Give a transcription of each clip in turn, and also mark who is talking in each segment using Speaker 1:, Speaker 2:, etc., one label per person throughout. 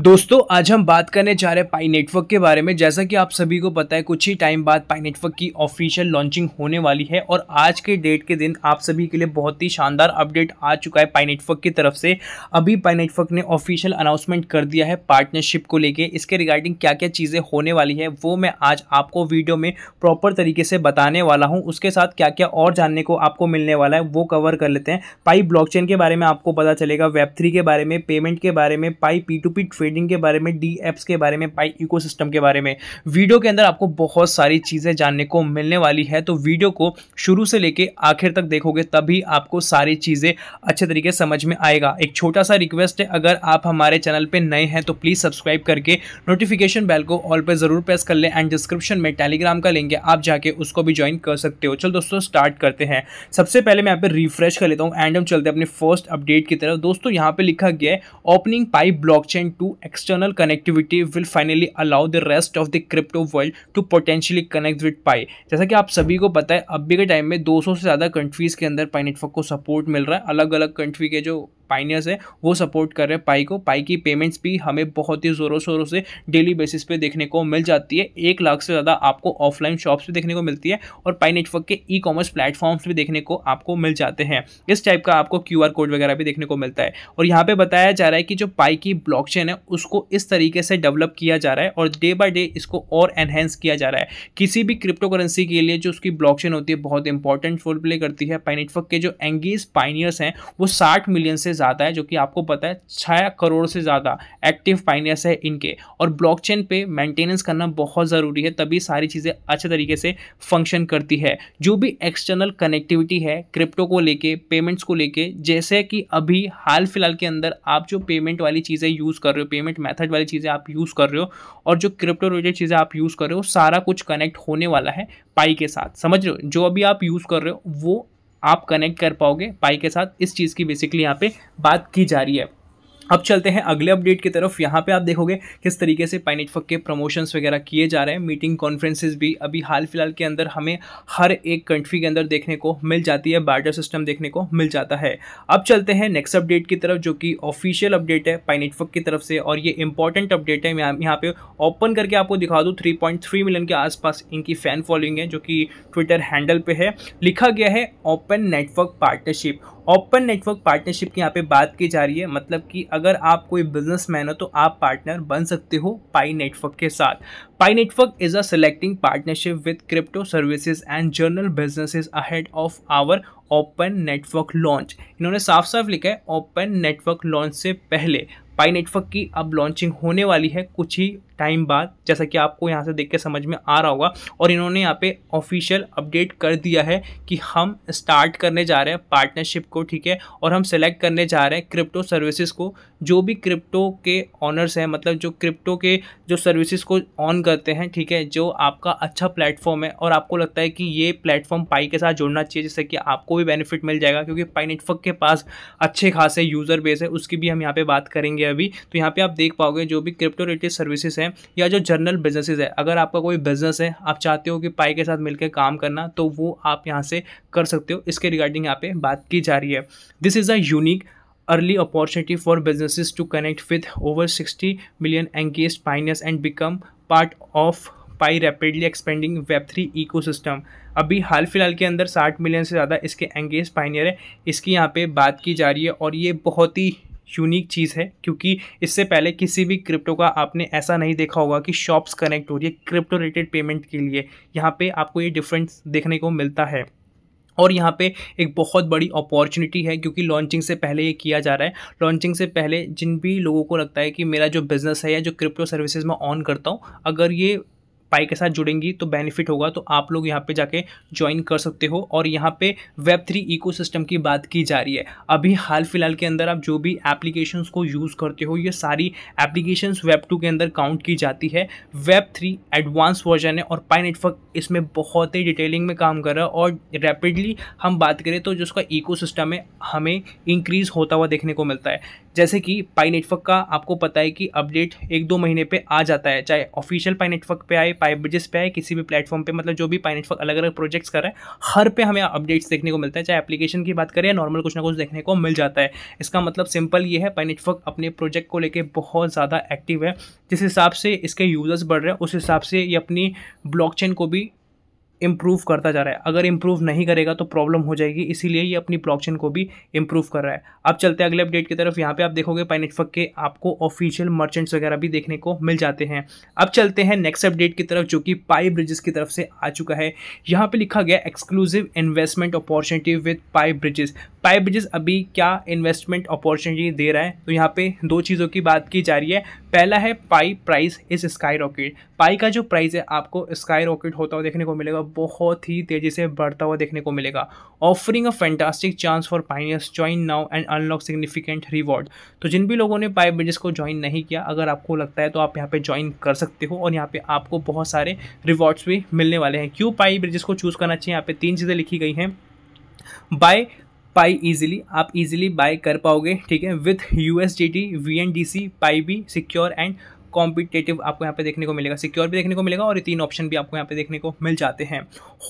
Speaker 1: दोस्तों आज हम बात करने जा रहे हैं पाई नेटवर्क के बारे में जैसा कि आप सभी को पता है कुछ ही टाइम बाद पाई नेटवर्क की ऑफिशियल लॉन्चिंग होने वाली है और आज के डेट के दिन आप सभी के लिए बहुत ही शानदार अपडेट आ चुका है पाई नेटवर्क की तरफ से अभी पाई नेटवर्क ने ऑफिशियल अनाउंसमेंट कर दिया है पार्टनरशिप को लेकर इसके रिगार्डिंग क्या क्या चीज़ें होने वाली है वो मैं आज आपको वीडियो में प्रॉपर तरीके से बताने वाला हूँ उसके साथ क्या क्या और जानने को आपको मिलने वाला है वो कवर कर लेते हैं पाई ब्लॉक के बारे में आपको पता चलेगा वेब थ्री के बारे में पेमेंट के बारे में Pi P to P trading के बारे में डी एप्स के बारे में पाई इकोसिस्टम के बारे में वीडियो के अंदर आपको बहुत सारी चीज़ें जानने को मिलने वाली है तो वीडियो को शुरू से लेके आखिर तक देखोगे तभी आपको सारी चीज़ें अच्छे तरीके से समझ में आएगा एक छोटा सा रिक्वेस्ट है अगर आप हमारे चैनल पर नए हैं तो प्लीज़ सब्सक्राइब करके नोटिफिकेशन बेल को ऑल पर ज़रूर प्रेस कर लें एंड डिस्क्रिप्शन में टेलीग्राम का लिंक है आप जाके उसको भी ज्वाइन कर सकते हो चल दोस्तों स्टार्ट करते हैं सबसे पहले मैं यहाँ पर रिफ्रेश कर लेता हूँ एंड हम चलते हैं अपने फर्स्ट अपडेट की तरफ दोस्तों यहाँ पे लिखा गया है opening Pi's blockchain to external connectivity will finally allow the rest of the crypto world to potentially connect with Pi. जैसा कि आप सभी को पता है अभी के टाइम में 200 से ज़्यादा कंट्रीज़ के अंदर पाई नेटवर्क को सपोर्ट मिल रहा है अलग अलग कंट्री के जो पाइनियर्स है वो सपोर्ट कर रहे हैं पाई को पाई की पेमेंट्स भी हमें बहुत ही ज़ोरों शोरों से डेली बेसिस पे देखने को मिल जाती है एक लाख से ज़्यादा आपको ऑफलाइन शॉप्स भी देखने को मिलती है और पाई नेटवर्क के ई कॉमर्स प्लेटफॉर्म्स भी देखने को आपको मिल जाते हैं इस टाइप का आपको क्यू कोड वगैरह भी देखने को मिलता है और यहाँ पर बताया जा रहा है कि जो पाई की ब्लॉक है उसको इस तरीके से डेवलप किया जा रहा है और डे बाई डे इसको और एनहेंस किया जा रहा है किसी भी क्रिप्टो करेंसी के लिए जो उसकी ब्लॉक होती है बहुत इंपॉर्टेंट रोल प्ले करती है पाई नेटवर्क के जो एंगेज पाइनियर्स हैं वो साठ मिलियन से ज़्यादा है जो कि आपको पता है छः करोड़ से ज़्यादा एक्टिव पाइनियर्स है इनके और ब्लॉकचेन पे मेंटेनेंस करना बहुत ज़रूरी है तभी सारी चीज़ें अच्छे तरीके से फंक्शन करती है जो भी एक्सटर्नल कनेक्टिविटी है क्रिप्टो को लेके पेमेंट्स को लेके जैसे कि अभी हाल फिलहाल के अंदर आप जो पेमेंट वाली चीज़ें यूज़ कर रहे हो पेमेंट मैथड वाली चीज़ें आप यूज़ कर रहे हो और जो क्रिप्टो रिलेटेड चीज़ें आप यूज़ कर रहे हो सारा कुछ कनेक्ट होने वाला है पाई के साथ समझ रहे हो जो अभी आप यूज़ कर रहे हो वो आप कनेक्ट कर पाओगे पाई के साथ इस चीज़ की बेसिकली यहाँ पे बात की जा रही है अब चलते हैं अगले अपडेट की तरफ यहाँ पे आप देखोगे किस तरीके से पाइनेटफक के प्रमोशंस वगैरह किए जा रहे हैं मीटिंग कॉन्फ्रेंसेस भी अभी हाल फिलहाल के अंदर हमें हर एक कंट्री के अंदर देखने को मिल जाती है बार्डर सिस्टम देखने को मिल जाता है अब चलते हैं नेक्स्ट अपडेट की तरफ जो कि ऑफिशियल अपडेट है पाइनेटफक की तरफ से और ये इंपॉर्टेंट अपडेट है मैं यहाँ पर ओपन करके आपको दिखा दूँ थ्री मिलियन के आसपास इनकी फ़ैन फॉलोइंग है जो कि ट्विटर हैंडल पर है लिखा गया है open network partnership open network partnership की यहाँ पर बात की जा रही है मतलब कि अगर आप कोई बिजनेसमैन हो तो आप पार्टनर बन सकते हो पाई नेटवर्क के साथ Pi network is a selecting partnership with crypto services and general businesses ahead of our open network launch इन्होंने साफ साफ लिखा है ओपन नेटवर्क लॉन्च से पहले पाई नेटवर्क की अब लॉन्चिंग होने वाली है कुछ ही टाइम बाद जैसा कि आपको यहाँ से देख के समझ में आ रहा होगा और इन्होंने यहाँ पे ऑफिशियल अपडेट कर दिया है कि हम स्टार्ट करने जा रहे हैं पार्टनरशिप को ठीक है और हम सेलेक्ट करने जा रहे हैं क्रिप्टो सर्विसेज को जो भी क्रिप्टो के ऑनर्स हैं मतलब जो क्रिप्टो के जो सर्विसेज को ऑन करते हैं ठीक है जो आपका अच्छा प्लेटफॉर्म है और आपको लगता है कि ये प्लेटफॉर्म पाई के साथ जुड़ना चाहिए जिससे कि आपको भी बेनिफिट मिल जाएगा क्योंकि पाई नेटवर्क के पास अच्छे खासे यूज़र बेस है उसकी भी हम यहाँ पर बात करेंगे अभी तो यहाँ पर आप देख पाओगे जो भी क्रिप्टो रिलेटेड सर्विसेज हैं या जो जनरल बिजनेसेस है अगर आपका कोई बिजनेस है आप चाहते हो कि पाई के साथ मिलकर काम करना तो वो आप यहाँ से कर सकते हो इसके रिगार्डिंग यहाँ पे बात की जा रही है this is a unique early opportunity for businesses to connect with over sixty million engage pioneers and become part of Pi rapidly expanding web three ecosystem अभी हाल फिलहाल के अंदर साठ मिलियन से ज़्यादा इसके एंगेज पाइनियर है इसकी यहाँ पे बात की जा रही है और ये बहुत ही यूनिक चीज़ है क्योंकि इससे पहले किसी भी क्रिप्टो का आपने ऐसा नहीं देखा होगा कि शॉप्स कनेक्ट हो रही है क्रिप्टो रिलेटेड पेमेंट के लिए यहाँ पे आपको ये डिफरेंस देखने को मिलता है और यहाँ पे एक बहुत बड़ी अपॉर्चुनिटी है क्योंकि लॉन्चिंग से पहले ये किया जा रहा है लॉन्चिंग से पहले जिन भी लोगों को लगता है कि मेरा जो बिज़नेस है या जो क्रिप्टो सर्विसेज मैं ऑन करता हूँ अगर ये पाई के साथ जुड़ेंगी तो बेनिफिट होगा तो आप लोग यहाँ पे जाके ज्वाइन कर सकते हो और यहाँ पे वेब थ्री इको की बात की जा रही है अभी हाल फिलहाल के अंदर आप जो भी एप्लीकेशन को यूज़ करते हो ये सारी एप्लीकेशन वेब टू के अंदर काउंट की जाती है वेब थ्री एडवांस वर्जन है और पाई नेटवर्क इसमें बहुत ही डिटेलिंग में काम कर रहा है और रैपिडली हम बात करें तो जो उसका इको है हमें इंक्रीज़ होता हुआ देखने को मिलता है जैसे कि पाई नेटवर्क का आपको पता है कि अपडेट एक दो महीने पे आ जाता है चाहे ऑफिशियल पाई नेटवर्क पे आए पाई ब्रिजेस पे आए किसी भी प्लेटफॉर्म पे मतलब जो भी पाई नेटवर्क अलग अलग प्रोजेक्ट्स कर रहे हैं हर पे हमें अपडेट्स देखने को मिलता है चाहे एप्लीकेशन की बात करें या नॉर्मल कुछ ना कुछ देखने को मिल जाता है इसका मतलब सिंपल ये है पाई नेटवर्क अपने प्रोजेक्ट को लेकर बहुत ज़्यादा एक्टिव है जिस हिसाब से इसके यूज़र्स बढ़ रहे हैं उस हिसाब से ये अपनी ब्लॉक को भी इम्प्रूव करता जा रहा है अगर इम्प्रूव नहीं करेगा तो प्रॉब्लम हो जाएगी इसीलिए ये अपनी ब्लॉकचेन को भी इम्प्रूव कर रहा है अब चलते हैं अगले अपडेट की तरफ यहाँ पे आप देखोगे पाइनेटफक के आपको ऑफिशियल मर्चेंट्स वगैरह भी देखने को मिल जाते हैं अब चलते हैं नेक्स्ट अपडेट की तरफ जो कि पाई ब्रिजेस की तरफ से आ चुका है यहाँ पर लिखा गया exclusive investment opportunity with Pi bridges Pi bridges अभी क्या इन्वेस्टमेंट अपॉर्चुनिटी दे रहा है तो यहाँ पे दो चीज़ों की बात की जा रही है पहला है Pi price is skyrocket Pi का जो प्राइस है आपको स्काई रॉकेट होता हुआ देखने को मिलेगा बहुत ही तेज़ी से बढ़ता हुआ देखने को मिलेगा offering a fantastic chance for pioneers join now and unlock significant reward तो जिन भी लोगों ने पाइप ब्रिजेस को ज्वाइन नहीं किया अगर आपको लगता है तो आप यहाँ पे ज्वाइन कर सकते हो और यहाँ पे आपको बहुत सारे रिवॉर्ड्स भी मिलने वाले हैं क्यों पाई ब्रिजेस को चूज़ करना चाहिए यहाँ पे तीन चीज़ें लिखी गई हैं बाय पाई इजीली आप इजीली बाय कर पाओगे ठीक है with U S D T V N D C Pi be secure and competitive आपको यहाँ पे देखने को मिलेगा सिक्योर भी देखने को मिलेगा और ये तीन ऑप्शन भी आपको यहाँ पे देखने को मिल जाते हैं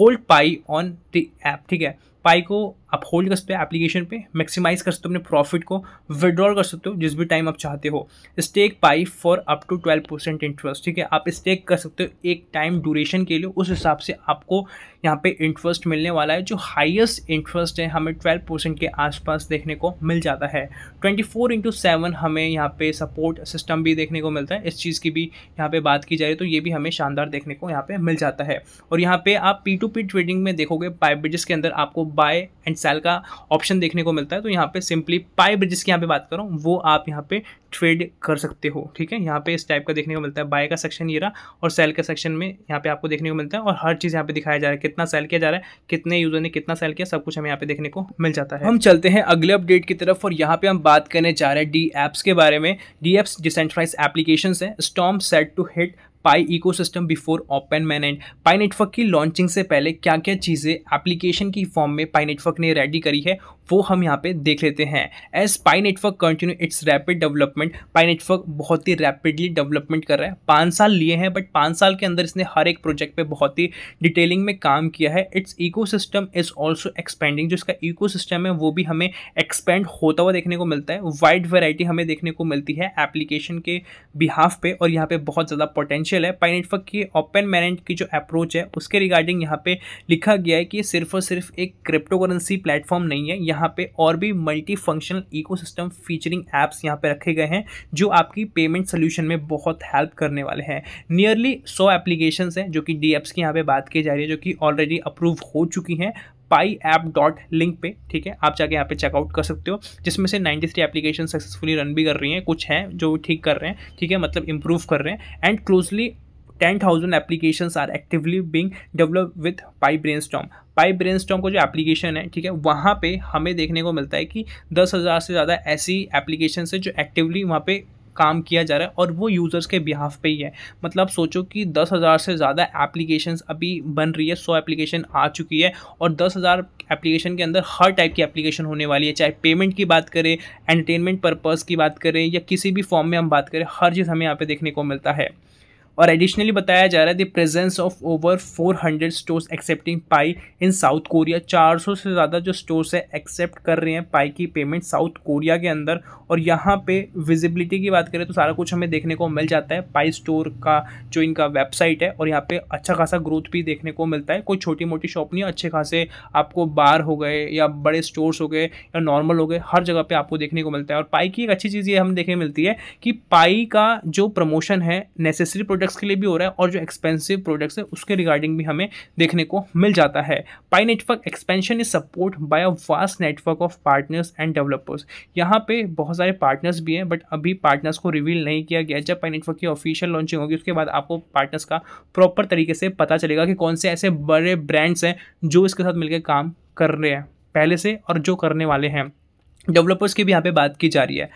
Speaker 1: hold Pi on the app ठीक है पाई को आप होल्ड कर सकते हो एप्लीकेशन पे मैक्सिमाइज कर सकते हो अपने प्रॉफिट को विड्रॉल कर सकते हो जिस भी टाइम आप चाहते हो stake Pi for up to twelve percent interest ठीक है आप स्टेक कर सकते हो एक टाइम ड्यूरेशन के लिए उस हिसाब से आपको यहाँ पे इंटरेस्ट मिलने वाला है जो हाईएस्ट इंटरेस्ट है हमें ट्वेल्व परसेंट के आसपास देखने को मिल जाता है ट्वेंटी फोर इंटू सेवन हमें यहाँ पे सपोर्ट सिस्टम भी देखने को मिलता है इस चीज़ की भी यहाँ पे बात की जाए तो ये भी हमें शानदार देखने को यहाँ पे मिल जाता है और यहाँ पे आप पी टू पी ट्रेडिंग में देखोगे बायबिजिस के अंदर आपको बाय एंड सेल का ऑप्शन देखने को मिलता है तो यहाँ पे सिंपली पाई ब्रिजेस की यहाँ पे बात करूँ वो आप यहाँ पे ट्रेड कर सकते हो ठीक है यहाँ पे इस टाइप का देखने को मिलता है बाय का सेक्शन ये रहा और सेल का सेक्शन में यहाँ पे आपको देखने को मिलता है और हर चीज़ यहाँ पे दिखाया जा रहा है कितना सेल किया जा रहा है कितने यूजर ने कितना सेल किया सब कुछ हमें यहाँ पे देखने को मिल जाता है हम चलते हैं अगले अपडेट की तरफ और यहाँ पे हम बात करने जा रहे हैं डी एप्स के बारे में डी एप्स डिसेंट्राइज एप्लीकेशन है storm set to hit Pi ecosystem before open main and Pi network की लॉन्चिंग से पहले क्या क्या चीज़ें एप्लीकेशन की फॉर्म में पाई नेटवर्क ने रेडी करी है वो हम यहाँ पे देख लेते हैं as Pi network continue its rapid development Pi network बहुत ही रैपिडली डेवलपमेंट कर रहा है पाँच साल लिए हैं बट पाँच साल के अंदर इसने हर एक प्रोजेक्ट पे बहुत ही डिटेलिंग में काम किया है its ecosystem is also expanding जो इसका इको सिस्टम है वो भी हमें एक्सपेंड होता हुआ देखने को मिलता है वाइड वेराइटी हमें देखने को मिलती है एप्लीकेशन के बिहाफ पे और यहाँ पे बहुत ज़्यादा पोटेंशियल फाइनेंशियल है फाइनेंशियल की ओपन मैनेज की जो अप्रोच है उसके रिगार्डिंग यहाँ पे लिखा गया है कि सिर्फ और सिर्फ एक क्रिप्टो करेंसी प्लेटफॉर्म नहीं है यहाँ पे और भी multi functional eco featuring apps यहाँ पे रखे गए हैं जो आपकी पेमेंट सोल्यूशन में बहुत हेल्प करने वाले हैं नियरली सौ एप्लीकेशन हैं जो कि डी एप्स की यहाँ पे बात की जा रही है जो कि ऑलरेडी अप्रूव हो चुकी हैं पाई ऐप डॉट लिंक पे ठीक है आप जाके यहाँ पे चेकआउट कर सकते हो जिसमें से 93 थ्री एप्लीकेशन सक्सेसफुली रन भी कर रही हैं कुछ हैं जो ठीक कर रहे हैं ठीक है मतलब इम्प्रूव कर रहे हैं and closely ten thousand applications are actively being develop with Pi brainstorm Pi brainstorm का जो एप्लीकेशन है ठीक है वहाँ पे हमें देखने को मिलता है कि दस हज़ार से ज़्यादा ऐसी एप्लीकेशन है जो एक्टिवली वहाँ पे काम किया जा रहा है और वो यूज़र्स के बिहाफ पे ही है मतलब सोचो कि दस हज़ार से ज़्यादा एप्लीकेशंस अभी बन रही है सौ एप्लीकेशन आ चुकी है और दस हज़ार एप्लीकेशन के अंदर हर टाइप की एप्लीकेशन होने वाली है चाहे पेमेंट की बात करें एंटरटेनमेंट पर्पज़ की बात करें या किसी भी फॉर्म में हम बात करें हर चीज़ हमें यहाँ पर देखने को मिलता है और एडिशनली बताया जा रहा है the presence of over 400 stores accepting Pi in South Korea 400 से ज़्यादा जो स्टोर्स है एक्सेप्ट कर रहे हैं पाई की पेमेंट साउथ कोरिया के अंदर और यहाँ पे विजिबिलिटी की बात करें तो सारा कुछ हमें देखने को मिल जाता है पाई स्टोर का जो इनका वेबसाइट है और यहाँ पे अच्छा खासा ग्रोथ भी देखने को मिलता है कोई छोटी मोटी शॉप नहीं अच्छे खासे आपको बार हो गए या बड़े स्टोर्स हो गए या नॉर्मल हो गए हर जगह पर आपको देखने को मिलता है और पाई की एक अच्छी चीज़ ये हम देखने मिलती है कि पाई का जो प्रमोशन है नेसेसरी प्रोडक्ट प्रोडक्ट्स के लिए भी हो रहा है और जो एक्सपेंसिव प्रोडक्ट्स है उसके रिगार्डिंग भी हमें देखने को मिल जाता है Pi network expansion is support by a vast network of partners and developers यहाँ पे बहुत सारे पार्टनर्स भी हैं बट अभी पार्टनर्स को रिवील नहीं किया गया जब पाई नेटवर्क की ऑफिशियल लॉन्चिंग होगी उसके बाद आपको पार्टनर्स का प्रॉपर तरीके से पता चलेगा कि कौन से ऐसे बड़े ब्रांड्स हैं जो इसके साथ मिलकर काम कर रहे हैं पहले से और जो करने वाले हैं डेवलपर्स की भी यहाँ पे बात की जा रही है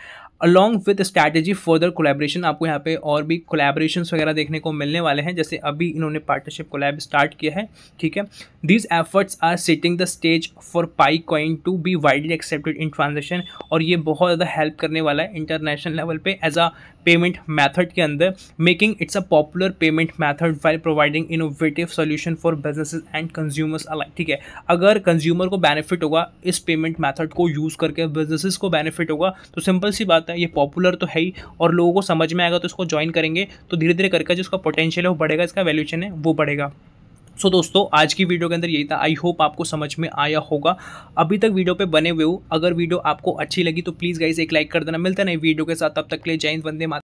Speaker 1: along with strategy further collaboration आपको यहाँ पे और भी कोलेब्रेशन वगैरह देखने को मिलने वाले हैं जैसे अभी इन्होंने पार्टनरशिप कोलैब स्टार्ट किया है ठीक है these efforts are setting the stage for Pi coin to be widely accepted in transaction और ये बहुत ज़्यादा हेल्प करने वाला है इंटरनेशनल लेवल पर एज अ पेमेंट मैथड के अंदर making its a popular payment method by providing innovative solution for business and consumers alike ठीक है अगर कंज्यूमर को बेनिफिट होगा इस पेमेंट मैथड को यूज़ करके बिजनेसेस को बेनिफिट होगा तो सिंपल सी बात है ये पॉपुलर तो है ही और लोगों को समझ में आएगा तो इसको ज्वाइन करेंगे तो धीरे धीरे करके जो इसका पोटेंशियल है वो बढ़ेगा इसका वैल्यूशन है वो बढ़ेगा सो so, दोस्तों आज की वीडियो के अंदर यही था आई होप आपको समझ में आया होगा अभी तक वीडियो पे बने हुए हो अगर वीडियो आपको अच्छी लगी तो प्लीज़ गाइज एक लाइक कर देना मिलता नहीं वीडियो के साथ तब तक ले लिए जय हिंद वंदे माता